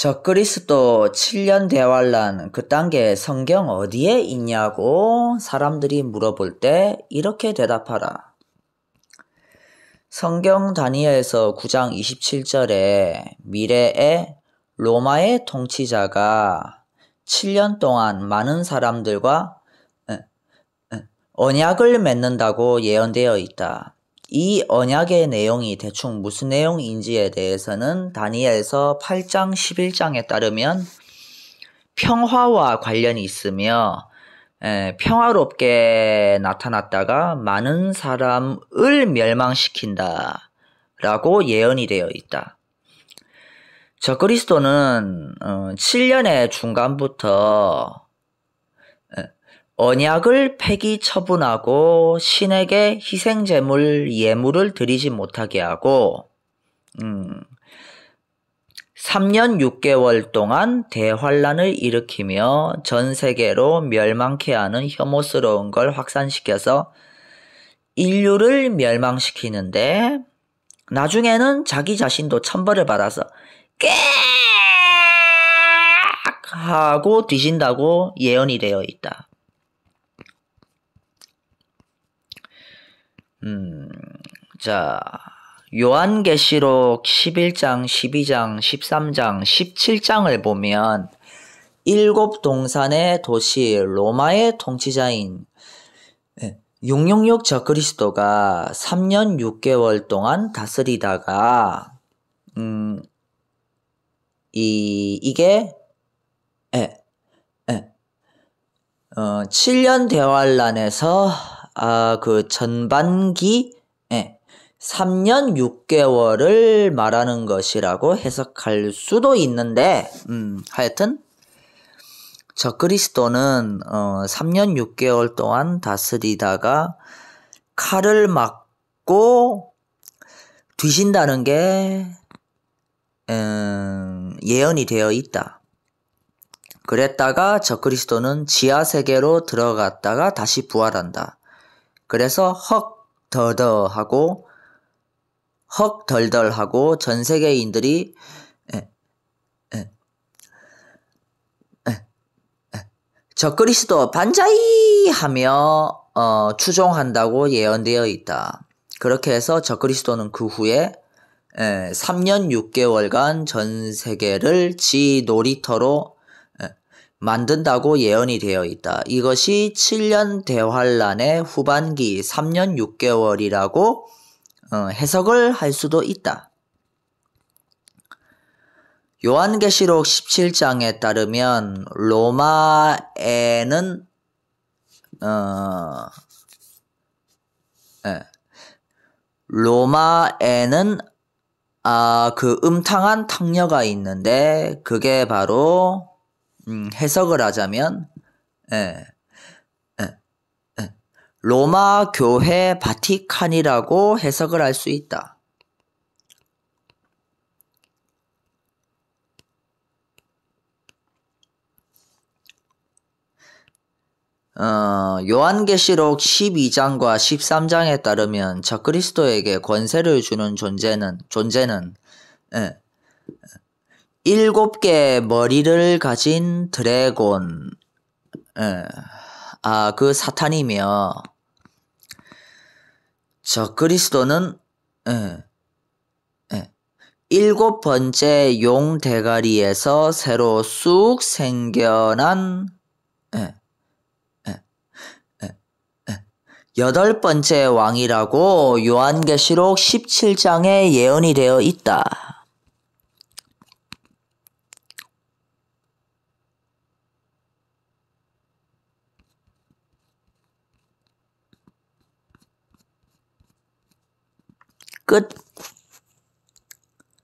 저 그리스도 7년 대활란그 단계 성경 어디에 있냐고 사람들이 물어볼 때 이렇게 대답하라. 성경 다니엘서 9장 27절에 미래에 로마의 통치자가 7년 동안 많은 사람들과 어, 어, 언약을 맺는다고 예언되어 있다. 이 언약의 내용이 대충 무슨 내용인지에 대해서는 다니엘서 8장 11장에 따르면 평화와 관련이 있으며 에, 예, 평화롭게 나타났다가 많은 사람을 멸망시킨다 라고 예언이 되어 있다. 저 그리스도는 어, 7년의 중간부터 언약을 폐기 처분하고 신에게 희생 제물 예물을 드리지 못하게 하고 음, 3년 6개월 동안 대환란을 일으키며 전 세계로 멸망케 하는 혐오스러운 걸 확산시켜서 인류를 멸망시키는데 나중에는 자기 자신도 천벌을 받아서 깨 하고 뒤진다고 예언이 되어 있다. 음, 자, 요한계시록 11장, 12장, 13장, 17장을 보면 일곱 동산의 도시 로마의 통치자인 666저크리스도가 예, 3년 6개월 동안 다스리다가 음, 이, 이게 에, 예, 에, 예, 어, 7년 대환란에서 아, 그 전반기 예, 3년 6개월을 말하는 것이라고 해석할 수도 있는데 음, 하여튼 저 그리스도는 어, 3년 6개월 동안 다스리다가 칼을 맞고 뒤신다는 게 음, 예언이 되어 있다. 그랬다가 저 그리스도는 지하 세계로 들어갔다가 다시 부활한다. 그래서 헉 더더하고 헉 덜덜하고 전 세계인들이 저 에, 그리스도 반자이 하며 어, 추종한다고 예언되어 있다. 그렇게 해서 저그리스도는그 후에 3년 6개월간 전 세계를 지 놀이터로 만든다고 예언이 되어 있다. 이것이 7년 대환란의 후반기 3년 6개월이라고 어, 해석을 할 수도 있다. 요한계시록 17장에 따르면 로마에는 어, 네. 로마에는 아, 그 음탕한 탕녀가 있는데 그게 바로 음, 해석을 하자면 예, 예, 예. 로마 교회 바티칸이라고 해석을 할 수 있다. 어, 요한계시록 12장과 13장에 따르면 적그리스도에게 권세를 주는 존재는 존재는 예, 예. 일곱 개 머리를 가진 드래곤. 예. 아, 그 사탄이며, 저 그리스도는, 예. 예. 일곱 번째 용 대가리에서 새로 쑥 생겨난, 여덟 번째 왕이라고 요한계시록 17장에 예언이 되어 있다. good